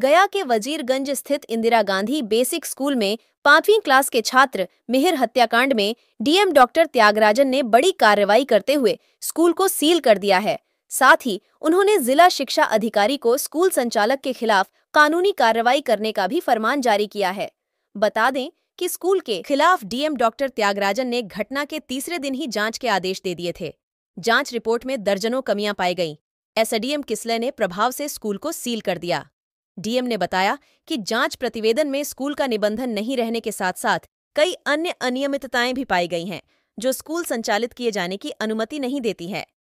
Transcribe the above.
गया के वजीरगंज स्थित इंदिरा गांधी बेसिक स्कूल में पांचवीं क्लास के छात्र मिहिर हत्याकांड में डीएम डॉक्टर त्यागराजन ने बड़ी कार्रवाई करते हुए स्कूल को सील कर दिया है साथ ही उन्होंने जिला शिक्षा अधिकारी को स्कूल संचालक के खिलाफ कानूनी कार्रवाई करने का भी फरमान जारी किया है बता दें कि स्कूल के खिलाफ डीएम डॉक्टर त्यागराजन ने घटना के तीसरे दिन ही जांच के आदेश दे दिए थे जांच रिपोर्ट में दर्जनों कमियां पाई गईं एसडीएम किसले ने प्रभाव से स्कूल को सील कर दिया डीएम ने बताया कि जांच प्रतिवेदन में स्कूल का निबंधन नहीं रहने के साथ साथ कई अन्य अनियमितताएं भी पाई गई हैं जो स्कूल संचालित किए जाने की अनुमति नहीं देती है